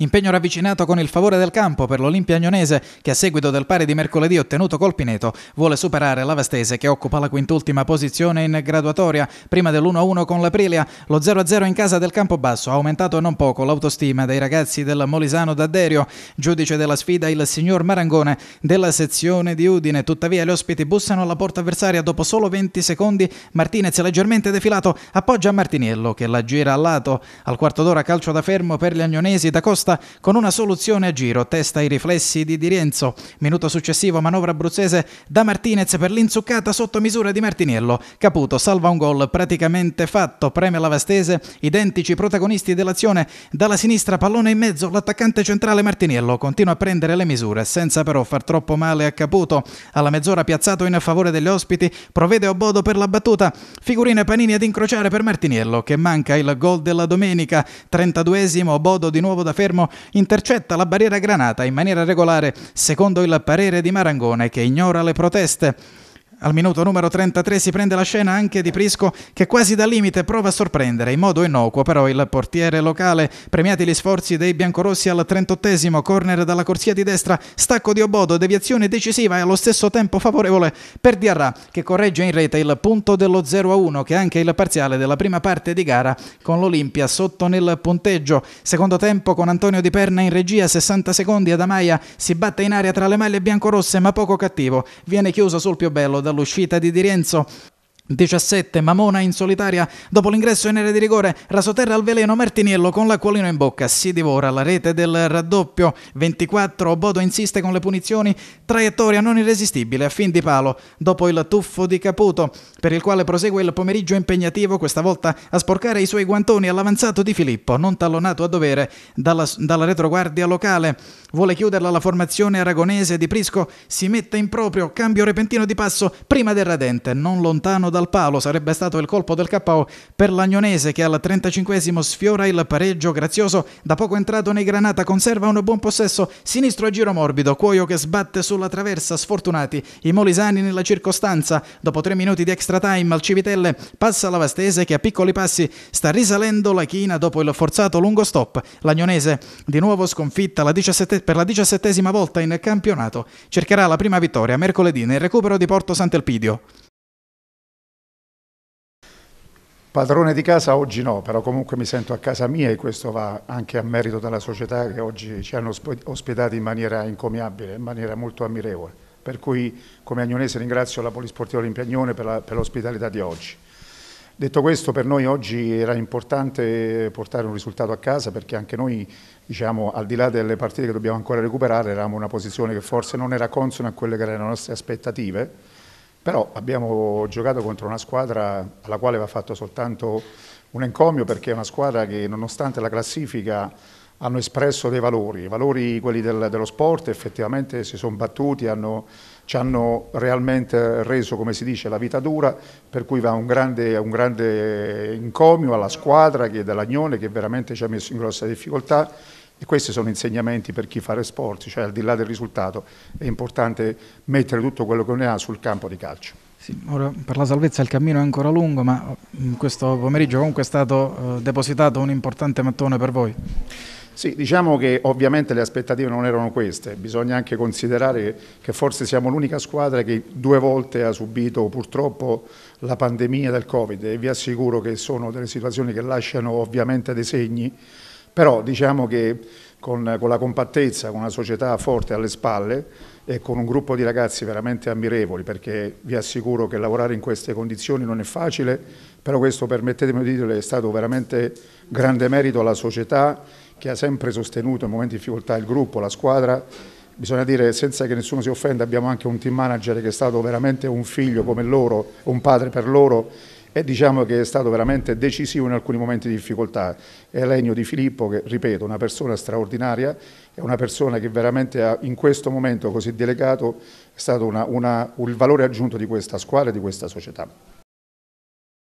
Impegno ravvicinato con il favore del campo per l'Olimpia Agnonese che a seguito del pari di mercoledì ottenuto col Pineto vuole superare l'Avastese che occupa la quintultima posizione in graduatoria prima dell'1-1 con l'Aprilia. Lo 0-0 in casa del campo basso ha aumentato non poco l'autostima dei ragazzi del Molisano d'Adderio. Giudice della sfida il signor Marangone della sezione di Udine. Tuttavia gli ospiti bussano alla porta avversaria dopo solo 20 secondi. Martinez leggermente defilato appoggia Martiniello che la gira a lato. Al quarto d'ora calcio da fermo per gli Agnonesi da Costa risposta con una soluzione a giro, testa i riflessi di Di Rienzo. Minuto successivo manovra abruzzese da Martinez per l'inzuccata sotto misura di Martiniello. Caputo salva un gol praticamente fatto, preme la Vastese, identici protagonisti dell'azione dalla sinistra pallone in mezzo, l'attaccante centrale Martiniello continua a prendere le misure senza però far troppo male a Caputo. Alla mezz'ora piazzato in favore degli ospiti, provvede Obodo per la battuta. Figurine Panini ad incrociare per Martiniello che manca il gol della domenica. 32esimo Obodo di nuovo da fermo fermo, intercetta la barriera granata in maniera regolare, secondo il parere di Marangone che ignora le proteste. Al minuto numero 33 si prende la scena anche di Prisco che quasi da limite prova a sorprendere in modo innocuo però il portiere locale. Premiati gli sforzi dei biancorossi al 38 corner dalla corsia di destra, stacco di Obodo, deviazione decisiva e allo stesso tempo favorevole per Diarra che corregge in rete il punto dello 0-1 che è anche il parziale della prima parte di gara con l'Olimpia sotto nel punteggio. Secondo tempo con Antonio Di Perna in regia 60 secondi ad Amaia, si batte in aria tra le maglie biancorosse ma poco cattivo. Viene chiuso sul più bello dall'uscita di Di Rienzo 17. Mamona in solitaria. Dopo l'ingresso in area di rigore, Rasoterra al veleno, Martiniello con l'acquolino in bocca. Si divora la rete del raddoppio. 24. Bodo insiste con le punizioni. Traiettoria non irresistibile a fin di palo. Dopo il tuffo di Caputo, per il quale prosegue il pomeriggio impegnativo, questa volta a sporcare i suoi guantoni all'avanzato di Filippo, non tallonato a dovere dalla, dalla retroguardia locale. Vuole chiuderla la formazione aragonese di Prisco. Si mette in proprio. Cambio repentino di passo prima del radente, non lontano da dal palo sarebbe stato il colpo del KO per l'Agnonese che al 35 sfiora il pareggio grazioso, da poco entrato nei granata conserva un buon possesso, sinistro a giro morbido, Cuoio che sbatte sulla traversa, sfortunati i molisani nella circostanza, dopo tre minuti di extra time al Civitelle passa la Vastese che a piccoli passi sta risalendo la china dopo il forzato lungo stop, l'Agnonese di nuovo sconfitta la 17... per la diciassettesima volta in campionato, cercherà la prima vittoria mercoledì nel recupero di Porto Sant'Elpidio. Padrone di casa oggi no, però comunque mi sento a casa mia e questo va anche a merito della società che oggi ci hanno ospitati in maniera incomiabile, in maniera molto ammirevole. Per cui come agnonese ringrazio la Polisportiva Olimpiagnone per l'ospitalità di oggi. Detto questo, per noi oggi era importante portare un risultato a casa perché anche noi, diciamo, al di là delle partite che dobbiamo ancora recuperare, eravamo in una posizione che forse non era consona a quelle che erano le nostre aspettative però abbiamo giocato contro una squadra alla quale va fatto soltanto un encomio perché è una squadra che nonostante la classifica hanno espresso dei valori, valori quelli del, dello sport, effettivamente si sono battuti, hanno, ci hanno realmente reso, come si dice, la vita dura, per cui va un grande, un grande incomio alla squadra che dell'Agnone che veramente ci ha messo in grossa difficoltà e questi sono insegnamenti per chi fa sport, cioè al di là del risultato è importante mettere tutto quello che ne ha sul campo di calcio. Sì, ora per la salvezza il cammino è ancora lungo, ma mm, questo pomeriggio comunque è stato eh, depositato un importante mattone per voi. Sì, diciamo che ovviamente le aspettative non erano queste, bisogna anche considerare che forse siamo l'unica squadra che due volte ha subito purtroppo la pandemia del Covid e vi assicuro che sono delle situazioni che lasciano ovviamente dei segni però diciamo che con, con la compattezza, con una società forte alle spalle e con un gruppo di ragazzi veramente ammirevoli, perché vi assicuro che lavorare in queste condizioni non è facile, però questo, permettetemi di dirlo, è stato veramente grande merito alla società che ha sempre sostenuto in momenti di difficoltà il gruppo, la squadra bisogna dire senza che nessuno si offenda abbiamo anche un team manager che è stato veramente un figlio come loro, un padre per loro e diciamo che è stato veramente decisivo in alcuni momenti di difficoltà. Elenio Di Filippo, che ripeto, è una persona straordinaria, è una persona che veramente ha, in questo momento così delegato è stato una, una, un valore aggiunto di questa squadra e di questa società.